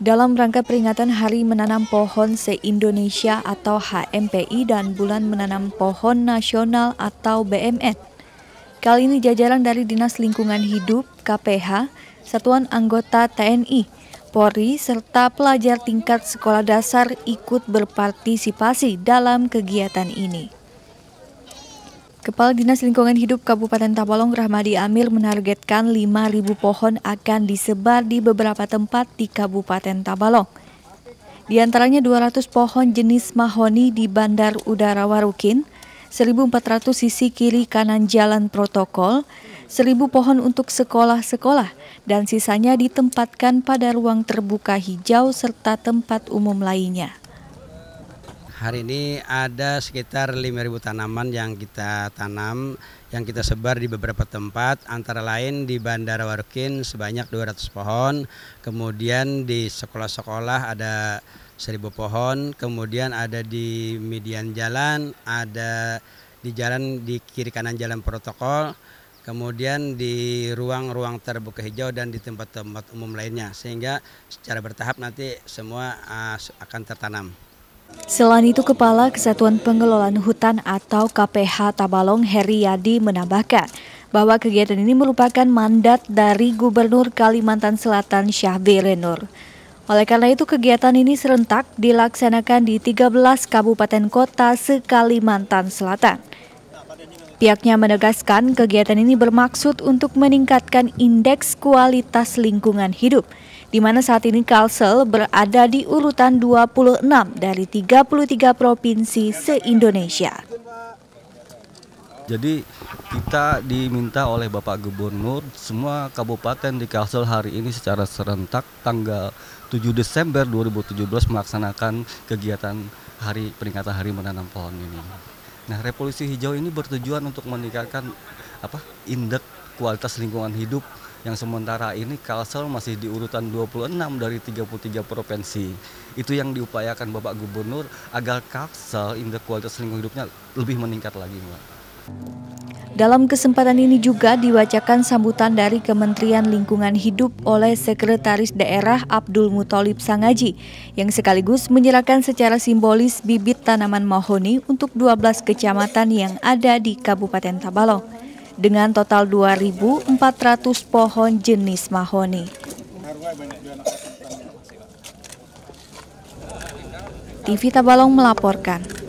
Dalam rangka peringatan Hari Menanam Pohon se-Indonesia atau HMPI dan Bulan Menanam Pohon Nasional atau BMN. Kali ini jajaran dari Dinas Lingkungan Hidup, KPH, Satuan Anggota TNI, Polri, serta pelajar tingkat sekolah dasar ikut berpartisipasi dalam kegiatan ini. Kepala Dinas Lingkungan Hidup Kabupaten Tabalong Rahmadi Amir menargetkan 5.000 pohon akan disebar di beberapa tempat di Kabupaten Tabalong. Di antaranya 200 pohon jenis mahoni di Bandar Udara Warukin, 1.400 sisi kiri kanan jalan protokol, 1.000 pohon untuk sekolah-sekolah, dan sisanya ditempatkan pada ruang terbuka hijau serta tempat umum lainnya. Hari ini ada sekitar 5.000 tanaman yang kita tanam, yang kita sebar di beberapa tempat, antara lain di Bandara Warukin sebanyak 200 pohon, kemudian di sekolah-sekolah ada 1.000 pohon, kemudian ada di median jalan, ada di jalan di kiri kanan jalan protokol, kemudian di ruang-ruang terbuka hijau dan di tempat-tempat umum lainnya sehingga secara bertahap nanti semua ah, akan tertanam. Selain itu, Kepala Kesatuan Pengelolaan Hutan atau KPH Tabalong Heriadi menambahkan bahwa kegiatan ini merupakan mandat dari Gubernur Kalimantan Selatan Syahbir Renor. Oleh karena itu, kegiatan ini serentak dilaksanakan di 13 kabupaten kota se-Kalimantan Selatan. Pihaknya menegaskan kegiatan ini bermaksud untuk meningkatkan indeks kualitas lingkungan hidup, di mana saat ini Kalsel berada di urutan 26 dari 33 provinsi se-Indonesia. Jadi kita diminta oleh Bapak Gubernur semua kabupaten di Kalsel hari ini secara serentak tanggal 7 Desember 2017 melaksanakan kegiatan hari peringatan hari menanam pohon ini. Nah, revolusi hijau ini bertujuan untuk meningkatkan apa? indeks kualitas lingkungan hidup yang sementara ini Kalsel masih di urutan 26 dari 33 provinsi. Itu yang diupayakan Bapak Gubernur agar Kalsel indeks kualitas lingkungan hidupnya lebih meningkat lagi, Mbak. Dalam kesempatan ini juga dibacakan sambutan dari Kementerian Lingkungan Hidup oleh Sekretaris Daerah Abdul Mutalib Sangaji yang sekaligus menyerahkan secara simbolis bibit tanaman mahoni untuk 12 kecamatan yang ada di Kabupaten Tabalong dengan total 2.400 pohon jenis mahoni. TV Tabalong melaporkan.